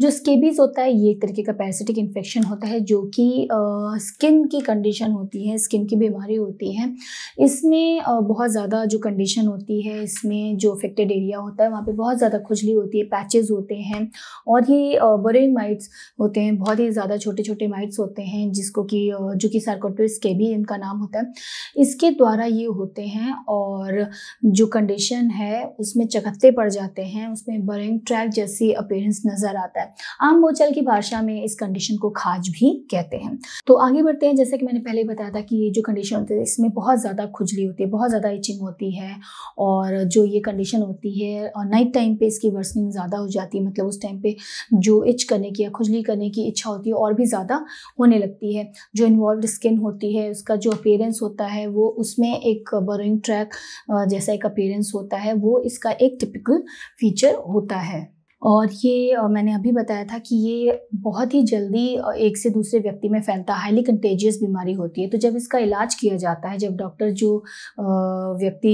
जो स्केबीज होता है ये एक तरीके का पैरासिटिक इन्फेक्शन होता है जो कि स्किन की कंडीशन होती है स्किन की बीमारी होती है इसमें आ, बहुत ज़्यादा जो कंडीशन होती है इसमें जो अफेक्टेड एरिया होता है वहाँ पे बहुत ज़्यादा खुजली होती है पैचेस होते हैं और ये बरिंग माइट्स होते हैं बहुत ही ज़्यादा छोटे छोटे माइट्स होते हैं जिसको कि जो कि सार्कोटो स्केबी इनका नाम होता है इसके द्वारा ये होते हैं और जो कंडीशन है उसमें चकत्ते पड़ जाते हैं उसमें बरिंग ट्रैक जैसी अपेयरेंस नज़र आता है है आम बोलचाल की भाषा में इस कंडीशन को खाज भी कहते हैं तो आगे बढ़ते हैं जैसे कि मैंने पहले बताया था कि ये जो कंडीशन होती है इसमें बहुत ज़्यादा खुजली होती है बहुत ज़्यादा इचिंग होती है और जो ये कंडीशन होती है और नाइट टाइम पर इसकी वर्सनिंग ज़्यादा हो जाती है मतलब उस टाइम पर जो इच करने की या खुजली करने की इच्छा होती है और भी ज़्यादा होने लगती है जो इन्वॉल्व स्किन होती है उसका जो अपेयरेंस होता है वो उसमें एक बरोइंग ट्रैक जैसा एक अपेयरेंस होता है वो इसका एक टिपिकल फीचर होता है और ये मैंने अभी बताया था कि ये बहुत ही जल्दी एक से दूसरे व्यक्ति में फैलता हाईली कंटेजियस बीमारी होती है तो जब इसका इलाज किया जाता है जब डॉक्टर जो व्यक्ति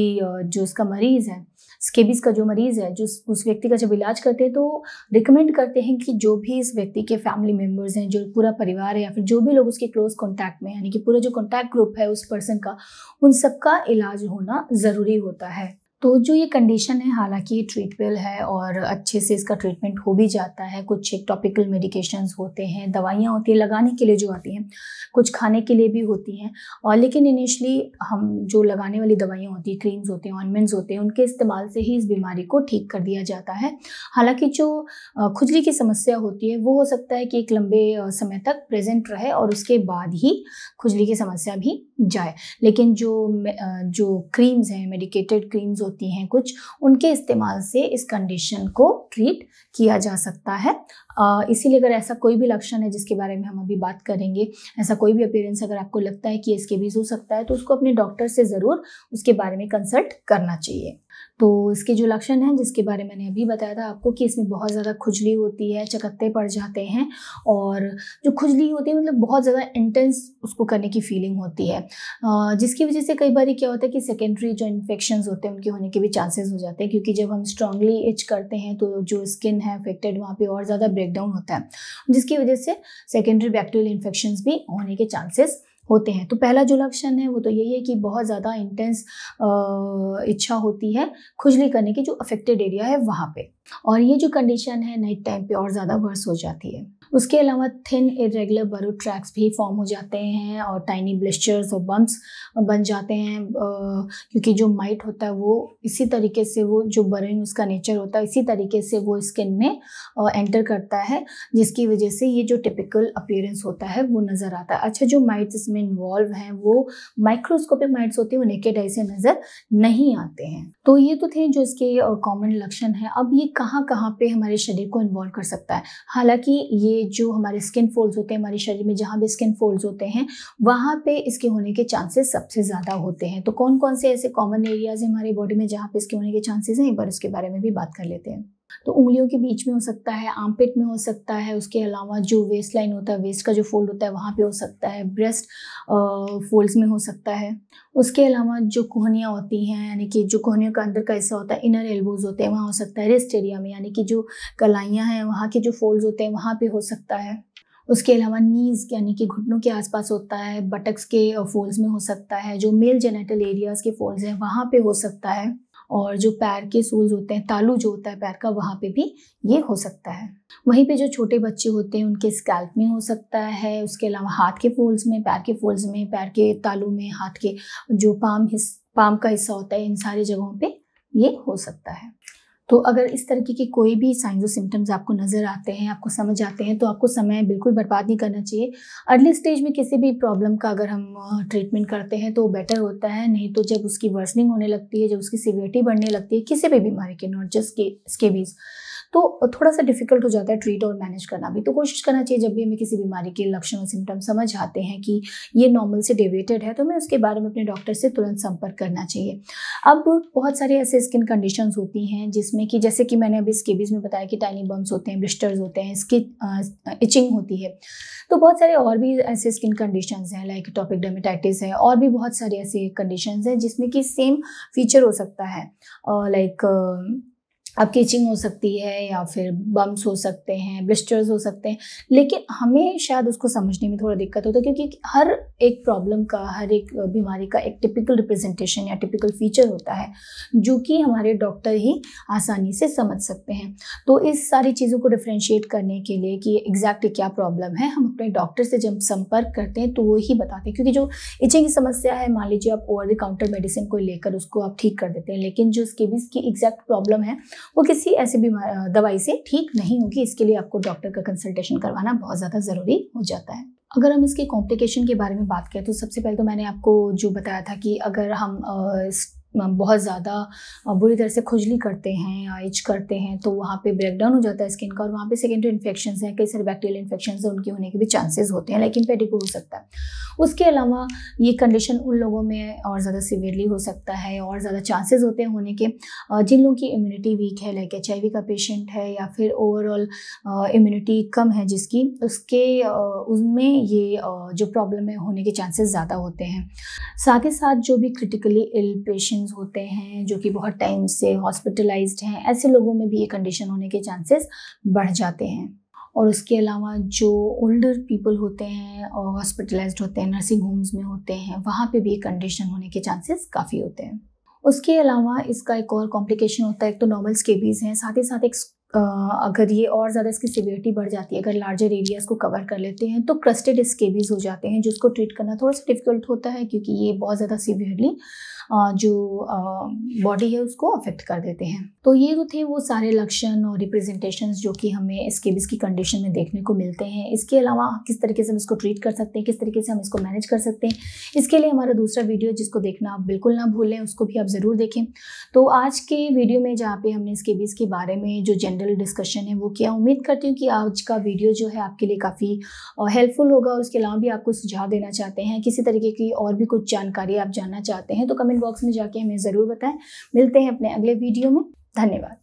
जो इसका मरीज़ है स्केबिस का जो मरीज़ है जो उस व्यक्ति का जब इलाज करते हैं तो रिकमेंड करते हैं कि जो भी इस व्यक्ति के फैमिली मेम्बर्स हैं जो पूरा परिवार है या फिर जो भी लोग उसके क्लोज कॉन्टैक्ट में यानी कि पूरा जो कॉन्टैक्ट ग्रुप है उस पर्सन का उन सबका इलाज होना ज़रूरी होता है तो जो ये कंडीशन है हालांकि ये ट्रीटबल है और अच्छे से इसका ट्रीटमेंट हो भी जाता है कुछ एक टॉपिकल मेडिकेशंस होते हैं दवाइयाँ होती हैं लगाने के लिए जो आती हैं कुछ खाने के लिए भी होती हैं और लेकिन इनिशली हम जो लगाने वाली दवाइयाँ होती हैं क्रीम्स होते हैं ऑनमेंट्स होते हैं उनके इस्तेमाल से ही इस बीमारी को ठीक कर दिया जाता है हालाँकि जो खुजली की समस्या होती है वो हो सकता है कि एक लंबे समय तक प्रेजेंट रहे और उसके बाद ही खुजली की समस्या भी जाए लेकिन जो जो क्रीम्स हैं मेडिकेटेड क्रीम्स होती हैं कुछ उनके इस्तेमाल से इस कंडीशन को ट्रीट किया जा सकता है इसीलिए अगर ऐसा कोई भी लक्षण है जिसके बारे में हम अभी बात करेंगे ऐसा कोई भी अपेयरेंस अगर आपको लगता है कि इसके बीच हो सकता है तो उसको अपने डॉक्टर से ज़रूर उसके बारे में कंसल्ट करना चाहिए तो इसके जो लक्षण हैं जिसके बारे में मैंने अभी बताया था आपको कि इसमें बहुत ज़्यादा खुजली होती है चकत्ते पड़ जाते हैं और जो खुजली होती है मतलब बहुत ज़्यादा इंटेंस उसको करने की फीलिंग होती है जिसकी वजह से कई बार क्या होता है कि सेकेंडरी जो इन्फेक्शन होते हैं उनके होने के भी चांसेस हो जाते हैं क्योंकि जब हम स्ट्रांगली इच करते हैं तो जो स्किन है अफेक्टेड वहाँ पर और ज़्यादा ब्रेकडाउन होता है जिसकी वजह से सेकेंडरी बैक्टीरियल इन्फेक्शन भी होने के चांसेस होते हैं तो पहला जो लक्षण है वो तो यही है कि बहुत ज़्यादा इंटेंस इच्छा होती है खुजली करने की जो अफेक्टेड एरिया है वहाँ पर और ये जो कंडीशन है नाइट टाइम पे और ज़्यादा वर्स हो जाती है उसके अलावा थिन इरेगुलर बरो ट्रैक्स भी फॉर्म हो जाते हैं और टाइनी ब्लिस्टर्स और बम्प्स बन जाते हैं क्योंकि जो माइट होता है वो इसी तरीके से वो जो बरोइंग उसका नेचर होता है इसी तरीके से वो स्किन में एंटर करता है जिसकी वजह से ये जो टिपिकल अपियरेंस होता है वो नज़र आता है अच्छा जो माइट्स इसमें इन्वॉल्व हैं वो माइक्रोस्कोपिक माइट्स होती है वो नेकेड आई से नज़र नहीं आते हैं तो ये तो थे जो इसके कॉमन लक्षण है अब ये कहाँ कहाँ पे हमारे शरीर को इन्वॉल्व कर सकता है हालांकि ये जो हमारे स्किन फोल्ड्स होते हैं हमारे शरीर में जहाँ भी स्किन फोल्ड्स होते हैं वहाँ पे इसके होने के चांसेस सबसे ज़्यादा होते हैं तो कौन कौन से ऐसे कॉमन एरियाज़ हैं हमारे बॉडी में जहाँ पे इसके होने के चांसेस हैं एक बार इसके बारे में भी बात कर लेते हैं तो उंगलियों के बीच में हो सकता है आर्मपिट में हो सकता है उसके अलावा जो वेस्ट लाइन होता है वेस्ट का जो फोल्ड होता है वहाँ पे हो सकता है ब्रेस्ट फोल्ड्स में हो सकता है उसके अलावा जो कोहनियाँ होती हैं यानी कि जो कोहनियों का अंदर का हिस्सा होता है इनर एल्बोज होते हैं वहाँ हो सकता है रेस्ट एरिया में यानी कि जो कलाइयाँ हैं वहाँ के जो फोल्ड्स होते हैं वहाँ पर हो सकता है उसके अलावा नीज़ यानी कि घुटनों के आसपास होता है बटक्स के फोल्ड्स में हो सकता है जो मेल जेनेटल एरियाज़ के फोल्ड्स हैं वहाँ पे हो सकता है और जो पैर के सोल्स होते हैं तालू जो होता है पैर का वहाँ पे भी ये हो सकता है वहीं पे जो छोटे बच्चे होते हैं उनके स्कैल्प में हो सकता है उसके अलावा हाथ के फोल्स में पैर के फोल्स में पैर के तालू में हाथ के जो पाम हिस पाम का हिस्सा होता है इन सारी जगहों पर ये हो सकता है तो अगर इस तरीके के कोई भी साइंस और सिम्टम्स आपको नज़र आते हैं आपको समझ आते हैं तो आपको समय बिल्कुल बर्बाद नहीं करना चाहिए अर्ली स्टेज में किसी भी प्रॉब्लम का अगर हम ट्रीटमेंट करते हैं तो बेटर होता है नहीं तो जब उसकी वर्सनिंग होने लगती है जब उसकी सिवियरिटी बढ़ने लगती है किसी भी बीमारी के नॉट जस्ट के स्केबीज़ तो थोड़ा सा डिफिकल्ट हो जाता है ट्रीट और मैनेज करना भी तो कोशिश करना चाहिए जब भी हमें किसी बीमारी के लक्षण और सिम्टम समझ आते हैं कि ये नॉर्मल से डेविएटेड है तो हमें उसके बारे में अपने डॉक्टर से तुरंत संपर्क करना चाहिए अब बहुत सारे ऐसे स्किन कंडीशन होती हैं जिसमें कि जैसे कि मैंने अभी स्केबीज में बताया कि टाइनी बम्स होते हैं ब्रिस्टर्स होते हैं स्किन इचिंग होती है तो बहुत सारे और भी ऐसे स्किन कंडीशन हैं लाइक टॉपिक डेमेटाइटिस है और भी बहुत सारे ऐसे कंडीशन हैं जिसमें कि सेम फीचर हो सकता है लाइक अब कीचिंग हो सकती है या फिर बम्स हो सकते हैं ब्लिस्टर्स हो सकते हैं लेकिन हमें शायद उसको समझने में थोड़ा दिक्कत होता है क्योंकि हर एक प्रॉब्लम का हर एक बीमारी का एक टिपिकल रिप्रेजेंटेशन या टिपिकल फीचर होता है जो कि हमारे डॉक्टर ही आसानी से समझ सकते हैं तो इस सारी चीज़ों को डिफ्रेंशिएट करने के लिए कि एग्जैक्ट क्या प्रॉब्लम है हम अपने डॉक्टर से जब संपर्क करते हैं तो वो ही बताते हैं क्योंकि जो इचिंग की समस्या है मान लीजिए आप ओवर द काउंटर मेडिसिन को लेकर उसको आप ठीक कर देते हैं लेकिन जो स्केबीज की एग्जैक्ट प्रॉब्लम है वो किसी ऐसी बीमार दवाई से ठीक नहीं होगी इसके लिए आपको डॉक्टर का कंसल्टेशन करवाना बहुत ज़्यादा ज़रूरी हो जाता है अगर हम इसके कॉम्प्लिकेशन के बारे में बात करें तो सबसे पहले तो मैंने आपको जो बताया था कि अगर हम बहुत ज़्यादा बुरी तरह से खुजली करते हैं या इच करते हैं तो वहाँ पे ब्रेकडाउन हो जाता है स्किन का और वहाँ पे सेकेंडरी इन्फेक्शन हैं कई सारे बैक्टीरियल इन्फेक्शन हैं उनके होने के भी चांसेस होते हैं लेकिन पेडिको हो सकता है उसके अलावा ये कंडीशन उन लोगों में और ज़्यादा सीवियरली हो सकता है और ज़्यादा चांसेज होते हैं होने के जिन लोगों की इम्यूनिटी वीक है लाइक एच का पेशेंट है या फिर ओवरऑल इम्यूनिटी कम है जिसकी उसके उनमें ये जो प्रॉब्लम है होने के चांसेस ज़्यादा होते हैं साथ ही साथ जो भी क्रिटिकली इल पेशेंट पेशेंट्स होते हैं जो कि बहुत टाइम से हॉस्पिटलाइज्ड हैं ऐसे लोगों में भी ये कंडीशन होने के चांसेस बढ़ जाते हैं और उसके अलावा जो ओल्डर पीपल होते हैं और हॉस्पिटलाइज्ड होते हैं नर्सिंग होम्स में होते हैं वहाँ पे भी ये कंडीशन होने के चांसेस काफ़ी होते हैं उसके अलावा इसका एक और कॉम्प्लिकेशन होता है एक तो नॉर्मल स्केबीज़ हैं साथ ही साथ एक अगर ये और ज़्यादा इसकी सिवियरिटी बढ़ जाती है अगर लार्जर एरियाज़ को कवर कर लेते हैं तो क्रस्टेड स्केबीज हो जाते हैं जिसको ट्रीट करना थोड़ा सा डिफिकल्ट होता है क्योंकि ये बहुत ज़्यादा सिवियरली जो बॉडी है उसको अफेक्ट कर देते हैं तो ये जो तो थे वो सारे लक्षण और रिप्रेजेंटेशन जो कि हमें स्केबिस की कंडीशन में देखने को मिलते हैं इसके अलावा किस तरीके से हम इसको ट्रीट कर सकते हैं किस तरीके से हम इसको मैनेज कर सकते हैं इसके लिए हमारा दूसरा वीडियो जिसको देखना आप बिल्कुल ना भूलें उसको भी आप ज़रूर देखें तो आज के वीडियो में जहाँ पर हमने स्केबिस के बारे में जो जनरल डिस्कशन है वो किया उम्मीद करती हूँ कि आज का वीडियो जो है आपके लिए काफ़ी हेल्पफुल होगा और उसके अलावा भी आपको सुझाव देना चाहते हैं किसी तरीके की और भी कुछ जानकारी आप जानना चाहते हैं तो कमेंट कमेंट बॉक्स में जाके हमें ज़रूर बताएं मिलते हैं अपने अगले वीडियो में धन्यवाद